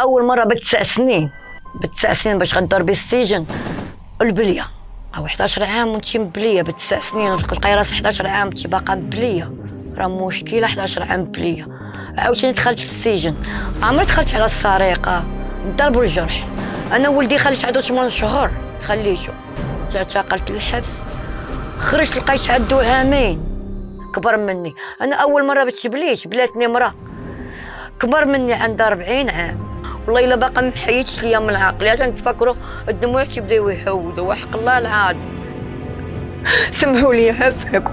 اول مره بتسع سنين بتسع سنين باش بي بالسجن البليه او 11 عام وانت مبليه بتسع سنين تلقاي راسك 11 عام انت باقا مبليه راه مشكله 11 عام مبليه عاوتاني دخلت في السجن عمري دخلت على السرقه الضرب والجرح انا ولدي خليت عندو 8 شهور خليته اعتقلت الحبس خرجت لقيت عندو عامين كبر مني انا اول مره بتبليت بلاتني مرا كبر مني عندها 40 عام والله الا باقا ما تحيدش ليا من العقل عشان تفكروا الدموع تيبداو يهودوا وحق الله العظيم سمحوا لي عافاكم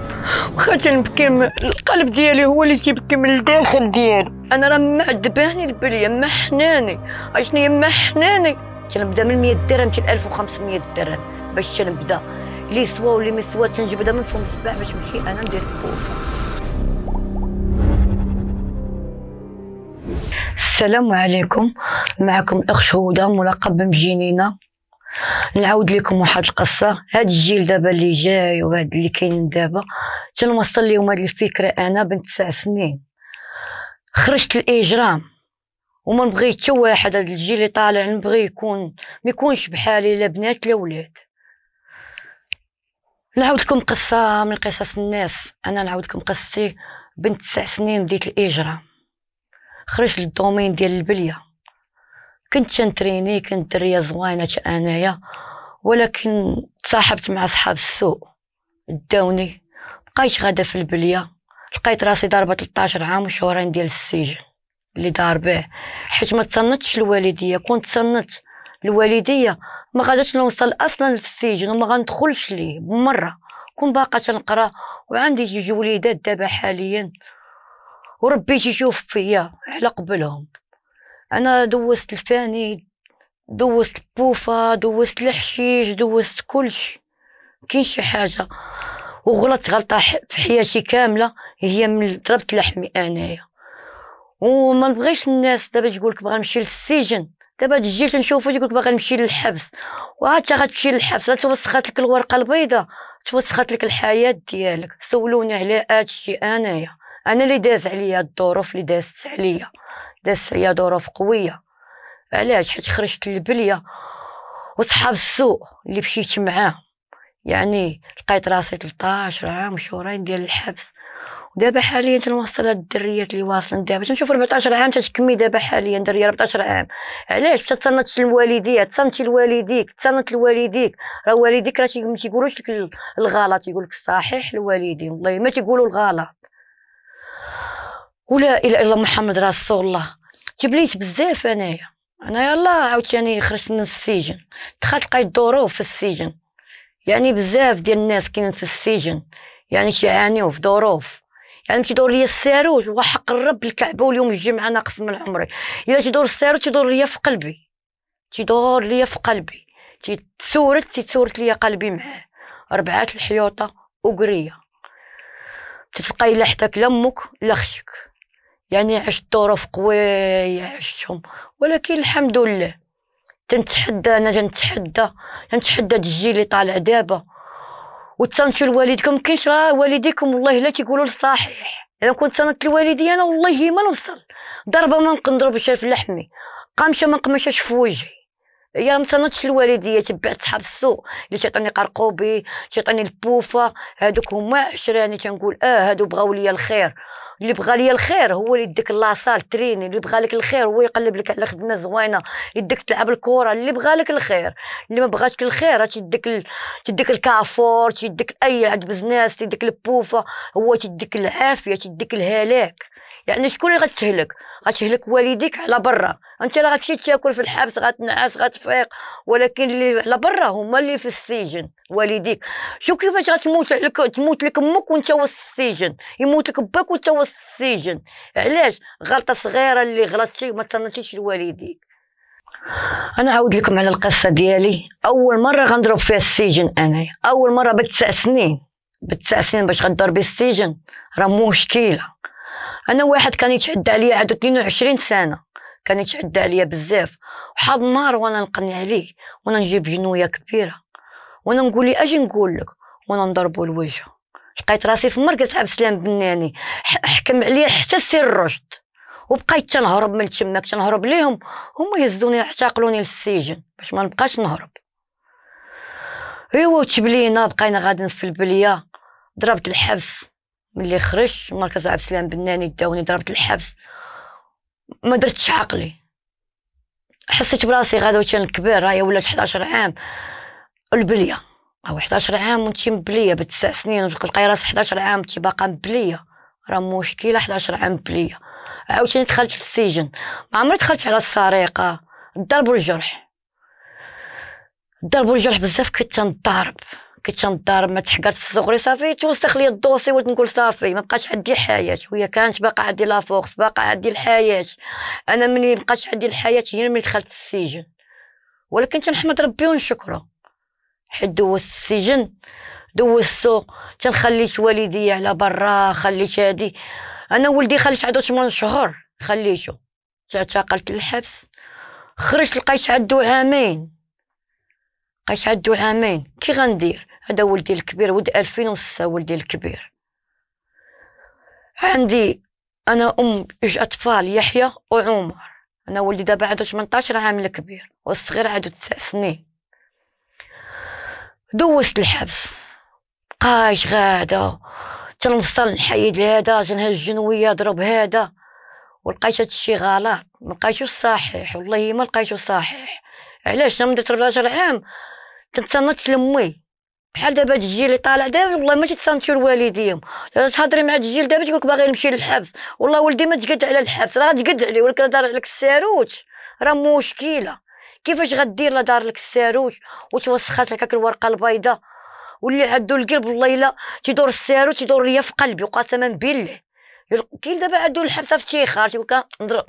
وخاطر نبكي القلب ديالي هو اللي تيبكي من الداخل ديالو انا راه معذباني البليه ما حناني اشني ما حناني كنبدا من 100 درهم حتى 1500 درهم باش تنبدا لي سوا ولي ما سوا تنجبدها من فم السباع باش نمشي انا ندير البوفه السلام عليكم معكم اخ شهوده ملقب بمجنينه نعاود لكم واحد القصه هاد الجيل دابا اللي جاي وهاد اللي كاينين دابا تنوصل لهم هاد الفكره انا بنت تسع سنين خرجت الاجرام وما نبغي حتى واحد هاد الجيل اللي طالع نبغي يكون ما يكونش بحالي لا بنات لا ولاد نعاود لكم قصه من قصص الناس انا نعاود لكم قصتي بنت تسع سنين بديت الاجرام خرجت للدومين ديال البليه كنت تنتريني كنت دريه زوينه انايا ولكن تصاحبت مع صحاب السوق داوني بقيت غادا في البليه لقيت راسي ضاربه 13 عام وشهرين ديال السجن اللي دار به حيت ما تصنتش الوالديه كنت تصنت الوالديه ما غاداش نوصل اصلا للسجن وما غندخلش ليه بمره كون باقا تنقرا وعندي جوج وليدات دابا حاليا وربي يشوف فيا على قبلهم انا دوزت الفاني دوزت البوفة دوزت الحشيش دوزت كلشي كاين شي حاجة وغلطت غلطة في حياتي كاملة هي من ضربت لحمي انايا وما نبغيش الناس دابا تقولك بغا نمشي للسجن دابا تجي تنشوفو تقولك باغي نمشي للحبس وعاد غتمشي للحبس توسخات لك الورقه البيضاء توسخات لك الحياه ديالك سولوني على هادشي انايا انا اللي داز عليا الظروف اللي دازت عليا دازت عليا ظروف قويه علاش حيت خرجت للبليه وصحاب السوء اللي مشيت معاهم يعني لقيت راسي 13 عام شهرين ديال الحبس ودابا حاليا تنوصل هاد الدريات اللي واصلين دابا تنشوف 14 عام تتكمي دابا حاليا دريه 14 عام علاش حتى تصنت الوالديه تصنتي لوالديك تصنت لوالديك راه والديك راه ما تيقولوش لك الغلط يقول لك الصحيح والله ما تيقولوا الغلط ولا اله الا محمد رسول الله جبليت بزاف انايا انا يلا عاوتاني خرجت من السجن دخلت لقيت ظروف في السجن يعني بزاف ديال الناس كاينين في السجن يعني كيعانيو في ظروف يعني كيدور ليا الساروج هو حق الرب الكعبه واليوم الجمعه ناقص من عمري الا تيدور الساروج تيدور ليا في قلبي تيدور ليا في قلبي تيتسورت تيتسورت ليا قلبي معاه ربعات الحيوطه وقريه تتلقاي لا حتاك لا مك لا خيك يعني عشت ظروف قوية عشتهم ولكن الحمد لله تنتحدى انا تنتحدى تنتحدى الجيل اللي طالع دابا وتصنتو لوالدكم كاينش راه والديكم والله لا تيقولوا الصحيح الا كنت صنت لوالدي انا والله ما نوصل ضربه ما نقدر في لحمي قامشه ما نقمشاش في وجهي يا ما تصنتش الوالديه تبعت صحاب السوق اللي تعطيني قرقوبي تعطيني البوفه هادوك هما عشره كنقول اه هادو بغاو ليا الخير اللي بغى ليا الخير هو اللي يديك لاصال تريني اللي بغى لك الخير هو يقلب لك على خدمه زوينه يديك تلعب الكره اللي بغى لك الخير اللي ما بغاتك الخير تيديك ال... تيديك الكافور تيديك اي عند بزناس تيديك البوفه هو تيديك العافيه تيديك الهلاك يعني شكون اللي غتهلك غتهلك والديك على برا انت راه غتمشي تاكل في الحبس غتنعس غتفيق ولكن اللي على برا هما اللي في السجن والديك شو كيفاش غتموت لك تموت لك امك وانت وسط السجن يموت لك باك وانت وسط السجن علاش غلطه صغيره اللي غلطتي وما تنطيش لوالديك انا عاود لكم على القصه ديالي اول مره غنضرب فيها السجن انا اول مره بتسع سنين بتسع سنين باش غنضرب السجن راه مشكله انا واحد كان يتعدى عليا عاد 22 سنه كان يتعدى عليا بزاف وحاض النهار وانا نقني عليه وانا نجيب جنويه كبيره وانا نقولي اجي نقول لك وانا نضربو الوجه لقيت راسي في مركز عبد السلام بناني يعني، حكم عليا حتى سير الرشد وبقيت تنهرب من تماك تنهرب ليهم هما يهزوني يعتقلوني للسجن باش ما نبقاش نهرب ايوا تبلينا بقينا غادين في البليه ضربت الحبس ملي خرجت مركز عبد السلام بناني داوني ضربت الحبس ما درتش عقلي حسيت براسي غدا وكان كبير راهي ولات 11 عام البليه او 11 عام وانت مبليه بتسع سنين تلقاي راسك 11 عام انت باقا مبليه راه مشكله 11 عام مبليه عاوتاني دخلت في السجن ما عمري دخلت على السرقه الضرب والجرح الضرب والجرح بزاف كنت نضارب كنت تنضر ما تحقرت في صغري صافي توسخ لي الدوسي ولد نقول صافي ما بقاش عندي حياه وهي كانت باقا عندي لا فورس باقا عندي الحياه انا ملي ما بقاش عندي الحياه هي ملي دخلت السجن ولكن تنحمد ربي ونشكره حيت دوزت السجن دوزتو تنخليت والدي على برا خليت هادي انا ولدي خليت عندو 8 شهور خليتو تعتقلت الحبس خرجت لقيت عندو عامين لقيت عندو عامين كي غندير هذا ولدي الكبير ولد ألفين وستة ولدي الكبير عندي أنا أم جوج أطفال يحيى وعمر أنا ولدي دابا عنده 18 عام الكبير والصغير عنده تسع سنين دوزت الحبس بقاش غادة تنوصل نحيد هذا تنهز الجنوية ضرب هذا ولقيت هادشي غلط ملقيتو صحيح والله ما لقيتو صحيح علاش انا من درت 14 عام تنتنط لمي بحال دابا هاد الجيل اللي طالع دابا والله ما تيتسانتيو لوالديهم تهضري مع هاد الجيل دابا لك باغي نمشي للحبس والله ولدي ما تقد على الحبس راه تقد عليه ولكن دار عليك الساروت راه مشكله كيفاش غدير لا دار لك الساروت وتوسخات لك هاك الورقه البيضاء واللي عدو القلب والله الا تيدور الساروت تيدور ليا في قلبي وقسما بالله كاين دابا عندو الحبس افتخار تيقول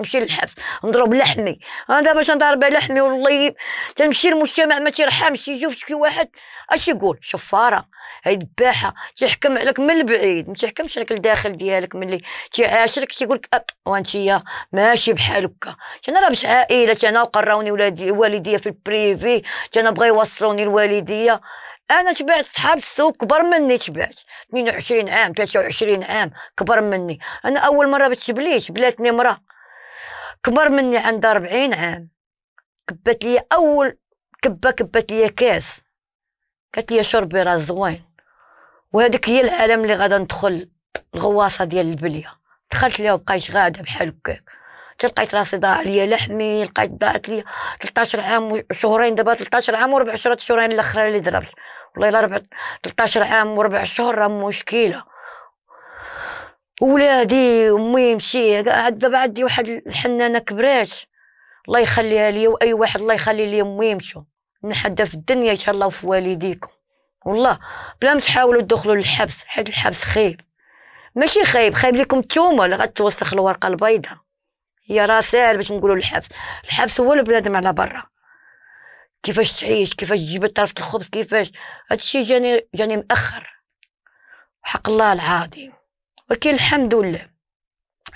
نمشي للحبس نضرب لحمي انا دابا باش نضرب لحمي والله تنمشي للمجتمع ما تيرحمش يشوف شي واحد اش يقول شفاره هاي ذباحه تيحكم عليك من البعيد ما تيحكمش عليك الداخل ديالك ملي تيعاشرك تيقول لك أه، وانتيا ماشي بحال هكا انا راه مش عائله انا وقراوني ولادي والديا في البريفي انا بغا يوصلوني الوالديه انا تبعت صحاب السوق كبر مني تبعت 22 عام 23 عام كبر مني انا اول مره بتبليش بلاتني مره كبر مني عند 40 عام كبت لي اول كبه كبت لي كاس قالت لي شربي راه زوين وهذيك هي العالم اللي غادا ندخل الغواصه ديال البليه دخلت ليها وبقيت غاده بحال هكاك تلقيت راسي ضاع عليا لحمي لقيت ضاعت لي 13 عام وشهرين دابا 13 عام وربع عشرة شهرين الاخرين اللي ضربت والله الا ربع 13 عام وربع شهر راه مشكله ولادي امي مشي قاعد دابا عندي واحد الحنانه كبرات الله يخليها لي واي واحد الله يخلي لي امي مشو نحدا في الدنيا ان شاء الله وفي والديكم والله بلا ما تحاولوا تدخلوا للحبس حيت الحبس خايب ماشي خايب خايب لكم نتوما اللي غتوسخ الورقه البيضاء هي راه ساهل باش نقولوا الحبس الحبس هو البنادم على برا كيفاش تعيش كيفاش تجيب طرف الخبز كيفاش هادشي جاني جاني مأخر حق الله العظيم ولكن الحمد لله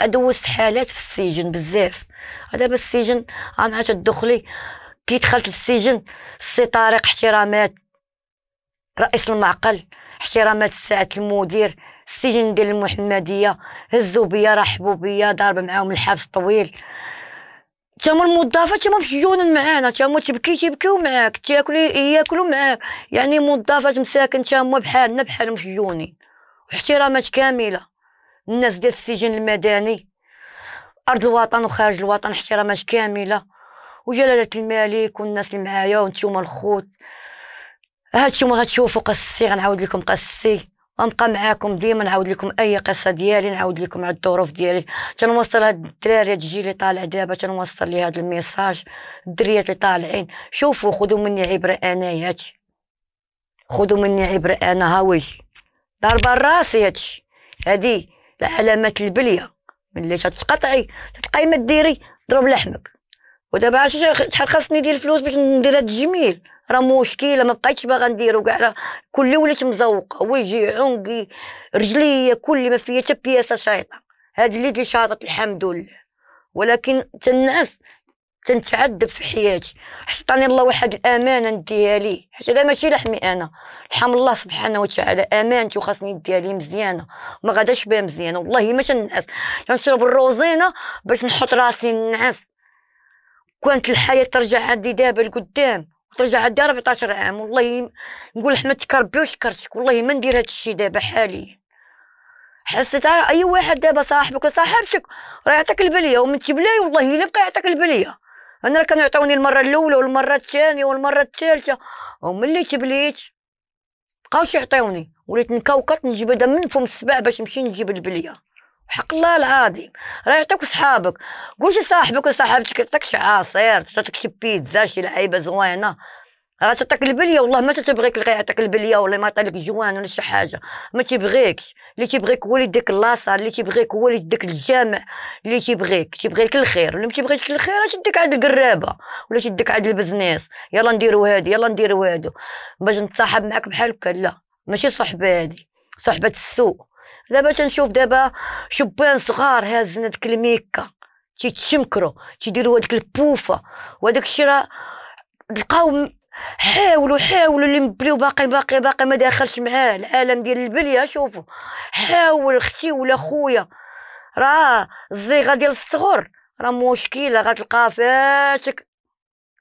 دوزت حالات في السجن بزاف دابا السجن عام عاد تدخلي كي دخلت السجن سي طارق احترامات رئيس المعقل احترامات ساعة المدير السجن ديال المحمدية هزو بيا رحبوا بيا ضارب معاهم الحبس طويل تما الموظفات تما مشجونين معانا تما تبكي تبكيو معاك تاكلي ياكلوا معاك يعني موظفات مساكن تما بحالنا بحال مشجونين احترامات كاملة الناس ديال السجن المدني أرض الوطن وخارج الوطن احترامات كاملة وجلالة الملك والناس اللي معايا وانتوما الخوت هادشي ما غتشوفوا قصي غنعاود لكم قصي غنبقى معاكم ديما نعاود لكم اي قصه ديالي نعاود لكم على الظروف ديالي تنوصل هاد الدراري هاد الجيل اللي طالع دابا تنوصل لي هاد الميساج الدريات اللي طالعين شوفوا خذوا مني عبره انايا هادشي خذوا مني عبره انا هاوي ضربه الراس هادشي هادي علامات البليه ملي تتقطعي تلقاي ما ديري ضرب لحمك ودابا شحال خاصني ندير الفلوس باش ندير هاد الجميل راه مشكله ما بقيتش باغا نديرو كاع كلي وليت مزوقه وجهي عنقي رجليا كلي ما فيا حتى بياسه شايطه هاد اللي دي شاطت الحمد لله ولكن تنعس تنتعذب في حياتي حطاني الله واحد الامانه نديها ليه حيت هذا ماشي لحمي انا الحم الله سبحانه وتعالى امانتي وخاصني نديها ليه مزيانه ما غاداش بها مزيانه والله ما تنعس تنشرب الروزينه باش نحط راسي نعس كانت الحياه ترجع عندي دابا لقدام طيزة عندي 14 عام والله نقول حمدتك ربي وشكرتك والله ما ندير هذا الشيء دابا حاليا حسيت اي واحد دابا صاحبك وصاحبتك راه يعطيك البليه ومن تبلاي والله الا بقى يعطيك البليه انا كان يعطوني المره الاولى والمره الثانيه والمره الثالثه وملي تبليت بقاوش يعطيوني وليت نكوكط نجيب هذا من فم السبع باش نمشي نجيب البليه حق الله العظيم راه يعطيك صحابك قول شي صاحبك وصاحبتك يعطيك شي عصير تعطيك شي بيتزا شي لعيبه زوينه راه تعطيك البليه والله ما تتبغيك اللي يعطيك البليه ولا ما يعطيك جوان ولا شي حاجه ما تيبغيكش اللي تيبغيك هو اللي يديك لاصال اللي تيبغيك هو اللي يديك الجامع اللي تيبغيك تيبغيك الخير ولا ما تيبغيكش الخير تديك عند القرابه ولا تديك عند البزنيس يلا نديرو هادي يلا نديرو هادو باش نتصاحب معاك بحال هكا لا ماشي صحبه هادي صحبه السوء دابا تنشوف دابا شبان صغار هازنا ديك الميكه تيتشمكرو تيديروا هذيك البوفه وهذاك الشيء راه تلقاو حاولوا حاولوا اللي مبليو باقي باقي باقي ما داخلش معاه العالم ديال البليه شوفوا حاول اختي ولا خويا راه الزيغه ديال الصغر راه مشكله غتلقى فاتك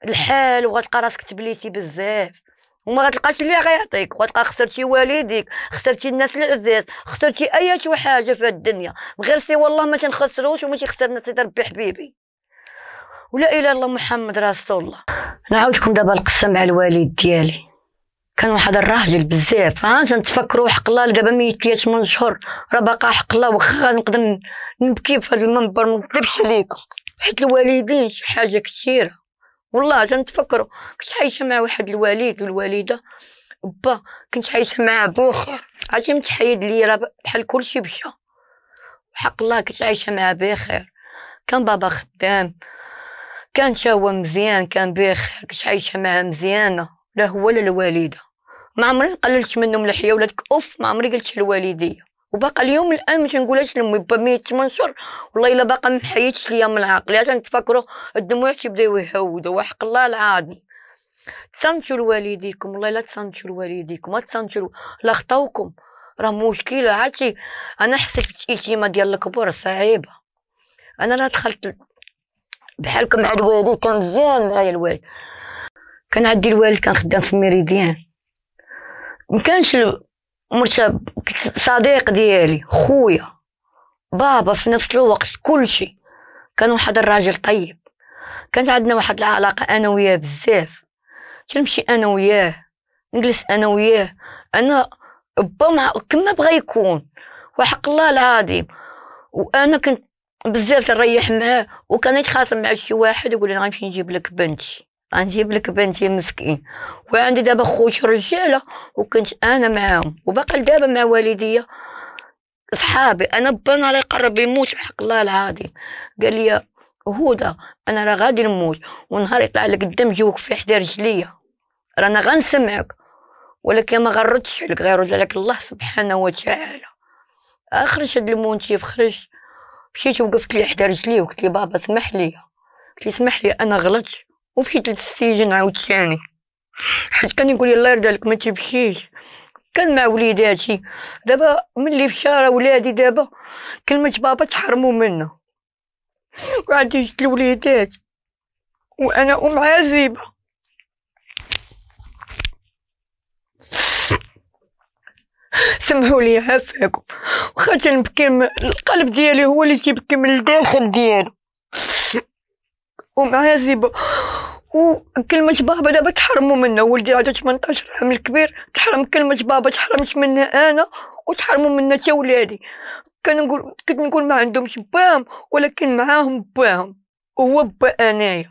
الحال وغتلقى راسك تبليتي بزاف وما غتلقاش اللي غيعطيك وغتلقى خسرتي والديك خسرتي الناس العزاز خسرتي اي حاجه في الدنيا غير سي والله ما تنخسروش وما تيخسرنا سيدي ربي حبيبي ولا اله الا الله محمد رسول الله نعاودكم دابا القصه مع الوالد ديالي كان واحد الراجل بزاف ها تنتفكروا حق الله دابا ميتياش من شهر راه باقا حق الله واخا نقدر نبكي في هذا المنبر ما نكذبش عليكم حيت الوالدين شي حاجه كثيره والله تنتفكروا كنت عايشه مع واحد الواليد والوالده با كنت عايشه مع بوخر عرفتي متحيد لي راه بحال كلشي مشى حق الله كنت عايشه معاه بخير كان بابا خدام كان تا هو مزيان كان بخير كنت عايشه معاه مزيانه لا هو لا الوالده ما عمري قللت منهم الحياه ولادك اوف ما عمري قلت الوالديه وباقى اليوم الان ما تنقولهاش لامي ميت منصور والله الا باقا ما حيتش ليا من عقلي عشان تفكروا الدموع تيبدا يهود وحق الله العظيم تصنتوا لوالديكم والله لا تصنتوا لوالديكم ما تصنتوا لا خطاوكم راه مشكله عرفتي انا حسيت بالشتيمه ديال الكبار صعيبه انا لا دخلت بحالكم مع الوالد كان مزيان معايا الوالد كان عندي الوالد كان خدام في ميريديان مكانش مرتب صديق ديالي خويا بابا في نفس الوقت كل شيء كان واحد الراجل طيب كانت عندنا واحد العلاقة أنا وياه بزاف كنمشي أنا وياه نجلس أنا وياه أنا با مع كما بغا يكون وحق الله العظيم وأنا كنت بزاف نريح معاه وكان يتخاصم مع شي واحد يقول أنا غنمشي نجيب لك بنتي غنجيب لك بنتي مسكين وعندي دابا خوت رجاله وكنت انا معاهم وباقي دابا مع والديا صحابي انا با راه قرب يموت بحق الله العظيم قال لي هدى انا راه غادي نموت ونهار يطلع لك الدم جوك في حدا رجليا رانا غنسمعك ولكن ما غردتش عليك غير رد عليك الله سبحانه وتعالى اخرج هاد المونتيف خرج مشيت وقفت لي حدا رجلي وقلت لي بابا سمح لي قلت لي سمح لي انا غلطت ومشيت للسجن عاوتاني حيت كان يقول الله يرضى عليك ما تمشيش كان مع وليداتي دابا ملي فشار ولادي دابا كلمة بابا تحرموا منا وعندي جوج الوليدات وانا ام عازبه سمحوا لي عافاكم واخا تنبكي القلب ديالي هو اللي تيبكي من الداخل ديالو ام عازبه وكلمة بابا دابا تحرموا منا ولدي عنده 18 عام الكبير تحرم كلمة بابا تحرمت منها أنا وتحرموا منا تا ولادي كنقول كنت نقول ما عندهمش باهم ولكن معاهم باهم هو با أنايا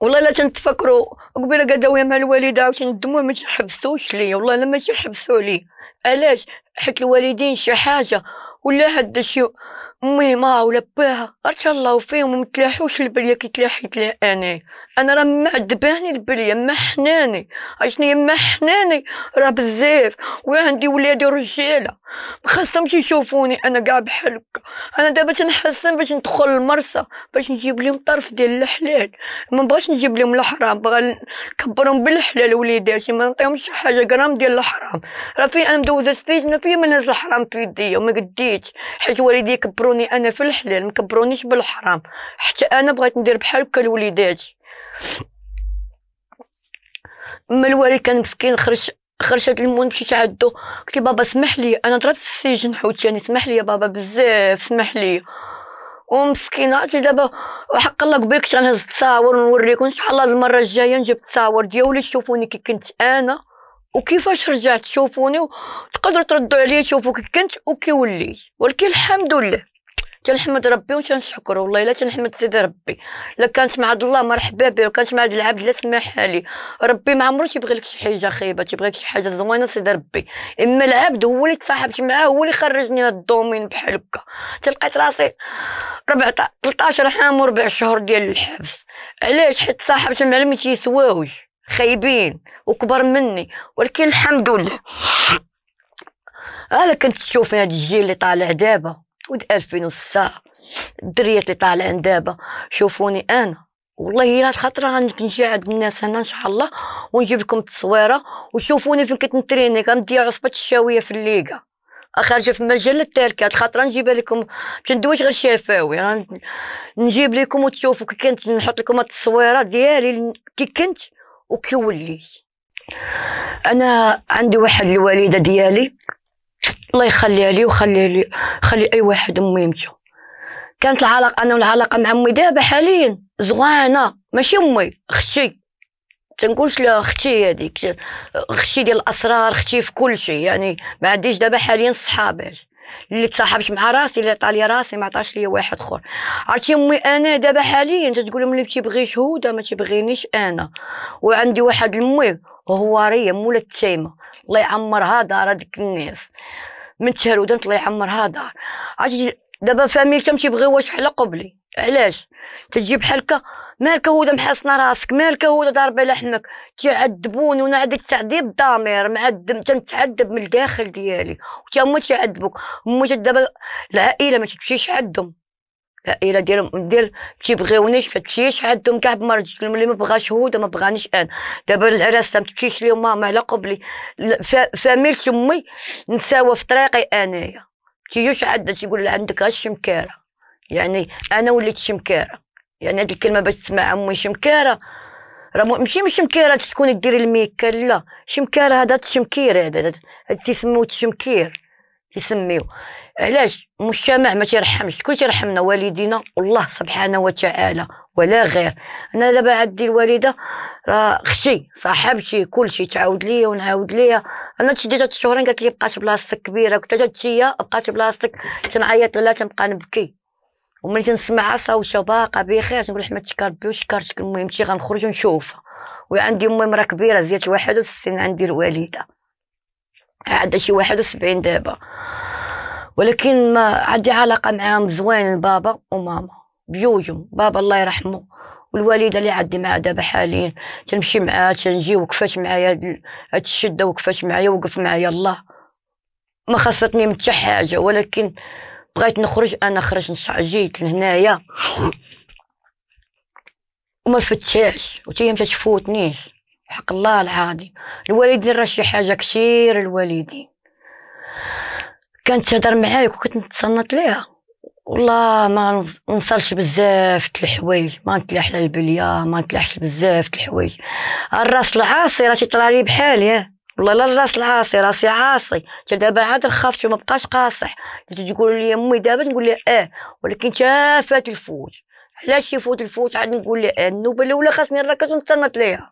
والله لا تنتفكروا قبيله قداويه مع الوالده عاوتاني الدموع ما تحبسوش ليا والله لا ما تحبسوا لي علاش حيت الوالدين شي حاجه ولا هاد الشيء ما ولا ولباها عرفت الله فيهم متلاحوش البليه كي تلاحيت لها انا انا راه معذباني البليه ما حناني عشني ما حناني راه بزاف وعندي ولادي رجاله ما خاصهمش يشوفوني انا قاع بحال هكا انا دابا تنحسن باش ندخل المرسى باش نجيب لهم طرف ديال الحلال ما بغاش نجيب لهم الحرام بغا نكبرهم بالحلال وليداتي ما نعطيهمش حاجه غرام ديال الحرام راه في انا مدوزه سفيجنا انا من الحرام في يديا ما قديتش حيت والدي كبروا كبروني انا في الحلال ما كبرونيش بالحرام حتى انا بغيت ندير بحال هكا لوليداتي اما الوالد كان مسكين خرج خرجت هاد المون مشيت عندو قلت بابا سمح لي انا ضربت السجن حوتي يعني سمح لي بابا بزاف سمح لي ومسكينه عرفتي دابا وحق الله قبيل كنت غنهز التصاور ونوريكم ان شاء الله المره الجايه نجيب التصاور ديالي تشوفوني كي كنت انا وكيفاش رجعت تشوفوني وتقدروا تردوا عليا تشوفوا كي كنت وكي وليت ولكن الحمد لله تنحمد ربي وتنشكرو والله الا تنحمد سيدي ربي الا كانت مع عبد الله مرحبا به كانت مع هاد العبد لا سمح لي ربي ما عمرو تيبغي لك شي حاجه خايبه تيبغي لك شي حاجه زوينه سيدي ربي اما العبد هو اللي تصاحبت معاه هو اللي خرجني الدومين بحال هكا تلقيت راسي ربع 13 عام وربع شهور ديال الحبس علاش حيت صاحبت مع اللي تيسواوش خايبين وكبر مني ولكن الحمد لله انا كنت تشوفي هاد الجيل اللي طالع دابا ود 2000 ساعة الدريات اللي طالعين دابا شوفوني انا والله الا الخطره غنجي عند الناس هنا ان شاء الله ونجيب لكم التصويره وشوفوني فين كنتريني كندي عصبه الشاويه في الليغا خارجه في مجال التركات خاطر نجيبها لكم كندويش غير شفاوي نجيب لكم وتشوفوا كي كنت نحط لكم التصويره ديالي كي كنت وكي وليت انا عندي واحد الوالده ديالي الله يخليها لي وخليها لي خلي اي واحد يمشي كانت العلاقه انا والعلاقه مع امي دابا حاليا زوانه ماشي امي اختي تنقولش لها اختي هذيك اختي ديال الاسرار اختي في كل شيء يعني ما عنديش دابا حاليا صحابات اللي تصاحبت مع راسي اللي عطى لي راسي ما عطاش لي واحد اخر عرفتي امي انا دابا حاليا تقول لهم اللي تيبغي شهود ما تيبغينيش انا وعندي واحد المي هو ريه ولا التيمه الله يعمرها دار هذيك الناس متشهرود الله يعمر هذا عاد دابا تم تيبغي واش حلا قبلي علاش تجيب بحالك مالك هودا محصن راسك مالك هو ضارب على حمك تيعذبوني وانا عاد التعذيب ضمير معدم تنتعذب من الداخل ديالي وتا هما تيعذبوك هما دابا العائله ما تمشيش عندهم الا ديالهم ديال كيبغيونيش ما تمشيش عندهم كاع بمرض اللي ما بغاش هو ما بغانيش انا دابا العراس ما تمشيش ليهم ماما على قبلي فاميلت امي نساوى في طريقي انايا كيجوش عندها تيقول عندك غير الشمكاره يعني انا وليت شمكاره يعني هاد الكلمه باش تسمع امي شمكاره راه ماشي ماشي مكيره تكوني ديري الميكا لا شمكاره هذا الشمكير هذا تيسموه الشمكير يسميو علاش المجتمع ما تيرحمش شكون تيرحمنا والدينا والله سبحانه وتعالى ولا غير انا دابا عندي الوالده راه اختي صاحبتي كلشي تعاود ليا ونعاود ليا انا تديت هاد الشهرين قالت لي بقات بلاصتك كبيره كنت جات هي بقات بلاصتك تنعيط لها تنبقى نبكي وملي تنسمع صوتها باقا بخير تنقول حمدتك ربي وشكرتك المهم تي غنخرج ونشوفها وعندي امي مرا كبيره زيت 61 عندي الوالده عندها شي 71 دابا ولكن ما عندي علاقة معاهم زوين بابا وماما بيوجهم بابا الله يرحمه والوالدة اللي عندي معاه دابا حاليا تنمشي معاه تنجي وقفات معايا هاد الشدة وقفات معايا وقف معايا الله ما خاصتني من حتى حاجة ولكن بغيت نخرج انا خرجت جيت لهنايا وما فتاش وتيم تتفوتنيش حق الله العادي الوالدين راه شي حاجه كثير الوالدين كانت تهضر معايا وكنت نتصنت ليها والله ما نصلش بزاف الحوايج ما نتلاح على البليه ما نتلاحش بزاف الحوايج الراس العاصي راه تيطلع لي بحالي والله لا الراس العاصي راسي عاصي تا دابا عاد خافت وما بقاش قاصح تقول لي امي دابا نقول لها اه ولكن تافات الفوت علاش يفوت الفوت عاد نقول لها آه. النوبه الاولى خاصني نركز ونتصنت ليها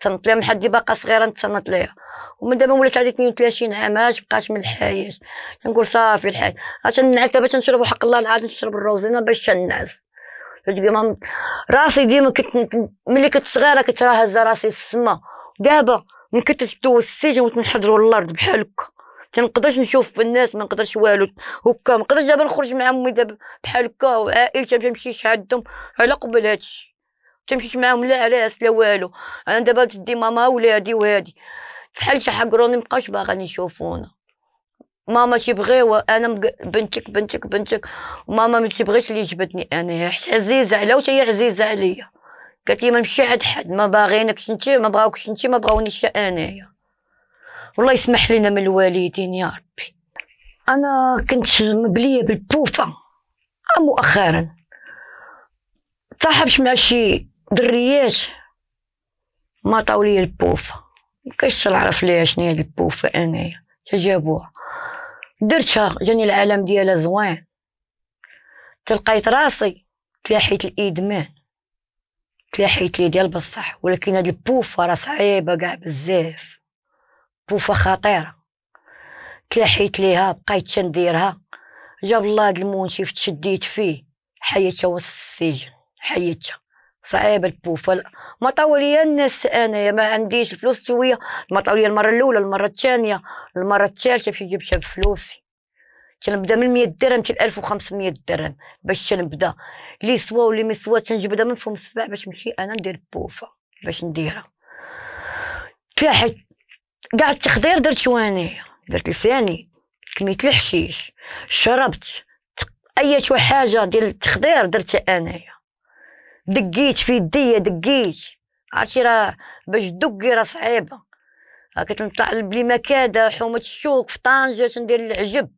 تصنت ليها من حد باقا صغيره نتصنت ليها ومن دابا ولات عندي 32 عام اش بقات من الحياه كنقول صافي الحال عاد تنعس دابا تنشرب وحق الله العاد نشرب الروزينه باش تنعس ديما راسي ديما كنت ملي كنت صغيره كنت راهزه راسي السما دابا من كنت تدوز السجن وتنحضر الارض بحال هكا تنقدرش نشوف الناس ما نقدرش والو هكا ما نقدرش دابا نخرج مع امي دابا بحال هكا وعائلتي ما تمشيش عندهم على قبل هادشي تمشيش معاهم لا علاش لا والو انا دابا تدي ماما ولادي وهادي بحال حق روني مبقاش باغا نشوفونا ماما تبغي وانا بنتك بنتك بنتك ماما ما تبغيش اللي جبتني انا عزيزه على وتا هي عزيزه عليا قالت لي ما نمشي عند حد ما باغينكش انت ما بغاوكش انت ما بغاونيش انايا والله يسمح لينا من الوالدين يا ربي انا كنت مبليه بالبوفه مؤخرا تصاحبت مع شي دريات ما طاولي البوفه كيش نعرف ليها شنو هاد البوفة انايا جابوها درتها جاني العالم ديالها زوين تلقيت راسي تلاحيت الادمان تلاحيت لي ديال بصح ولكن هاد البوفة راه صعيبة كاع بزاف بوفة خطيرة تلاحيت ليها بقيت تنديرها جاب الله هاد المنشف تشديت فيه حياتها وسط السجن حياتها صعيب البوفل طوليا الناس انا ما عنديش الفلوس ما طوليا المرة الأولى المرة الثانية المرة الثالثة باش نجيب شاب فلوسي كنبدا من 100 درهم حتى 1500 درهم باش نبدا لي سوا ولي ما سوا كنجبدها من فم السباع باش نمشي انا ندير بوفة باش نديرها تحت كاع التخدير درت شواني درت لساني كميت الحشيش شربت اي حاجه ديال التخدير درتها انايا دقيت في يديا دقيت عرفتي راه باش دقي راه صعيبه راه بلي ما كادا حومه الشوك في طنجه تندير العجب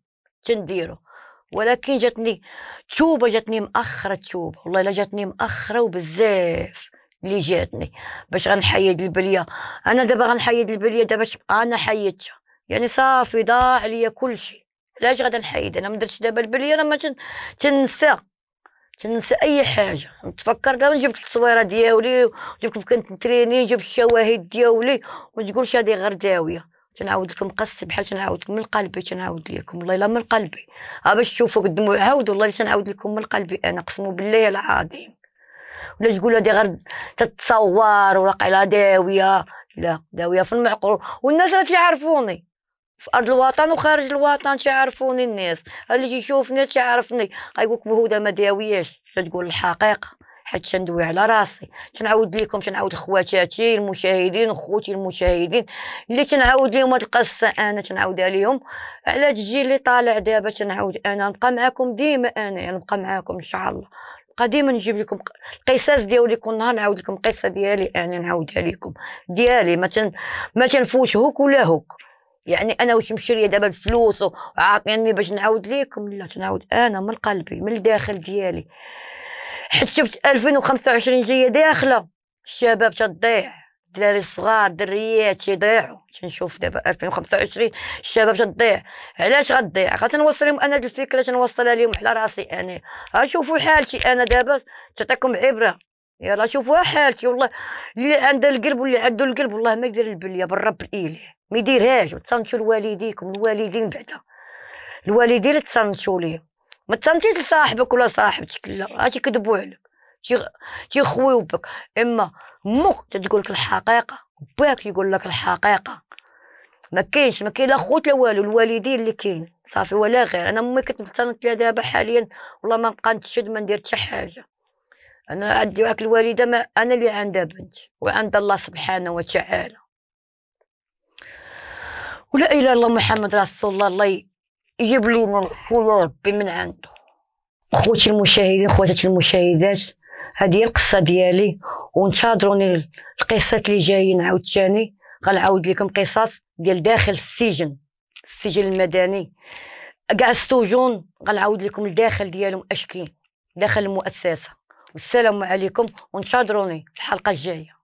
تنديرو ولكن جاتني توبه جاتني مأخره توبه والله الا جاتني مأخره وبزاف اللي جاتني باش غنحيد البليه انا دابا غنحيد البليه دابا انا حيدتها يعني صافي ضاع عليا كلشي علاش غادي نحيد انا ما درتش دابا البليه انا ما تنسى تنسى اي حاجه نتفكر دابا جبت التصويره دياولي كيف كنت نتريني جبت الشواهد دياولي وما تقولش هذه غير داويه تنعاود لكم قصتي بحال تنعاود من قلبي تنعاود لكم والله الا من قلبي ها باش تشوفوا قدموا عاود والله تنعاود لكم من قلبي انا قسم بالله العظيم ولا تقول هذه غير تتصور ولا على داويه لا داويه في المعقول والناس راه تيعرفوني في ارض الوطن وخارج الوطن تعرفوني الناس اللي يشوفني تعرفني غيقولك بهودة ما داوياش تقول الحقيقه حيت تندوي على راسي تنعاود ليكم تنعاود لخواتاتي المشاهدين خوتي المشاهدين اللي تنعاود ليهم هاد القصه انا تنعاودها ليهم على الجيل اللي طالع دابا تنعاود انا نبقى معاكم ديما انا يعني نبقى معاكم ان شاء الله نبقى ديما نجيب لكم القصص ديالي كل نهار نعاود لكم قصه ديالي انا نعاودها لكم ديالي ما تن ما تنفوش هوك ولا هوك يعني انا واش مشري دابا الفلوس وعاطيني باش نعاود ليكم لا تنعاود انا من قلبي من الداخل ديالي حيت شفت 2025 جايه داخله الشباب تضيع الدراري الصغار الدريات تيضيعوا تنشوف دابا 2025 الشباب تضيع علاش غتضيع غتنوصل لهم انا الفكره تنوصلها لهم على راسي انا شوفوا حالتي انا دابا تعطيكم عبره يلا شوفوا حالتي والله اللي عنده القلب واللي عنده القلب والله ما يدير البليه بالرب الاله ما يديرهاش وتصنتو لوالديكم الوالدين بعدا الوالدين اللي تصنتوا ليهم ما تصنتيش لصاحبك ولا صاحبتك لا عاد يكذبوا عليك تيخويو بك اما مخ تقول لك الحقيقه باك يقول لك الحقيقه ما كاينش ما كاين لا خوت لا والو الوالدين اللي كاين صافي ولا غير انا امي كتنتنط ليها دابا حاليا والله ما نبقى نتشد ما ندير حتى حاجه انا عندي واك الوالده ما انا اللي عندها بنت وعند الله سبحانه وتعالى ولا اله الا الله محمد رسول الله الله يجيب لينا الخير ربي من عنده خوتي المشاهدين خواتاتي المشاهدات هذه هي القصه ديالي وانتظروني القصات اللي جايين عاود تاني غنعاود لكم قصص ديال داخل السجن السجن المدني كاع السجون غنعاود لكم الداخل ديالهم اشكين داخل المؤسسه والسلام عليكم وانتظروني الحلقه الجايه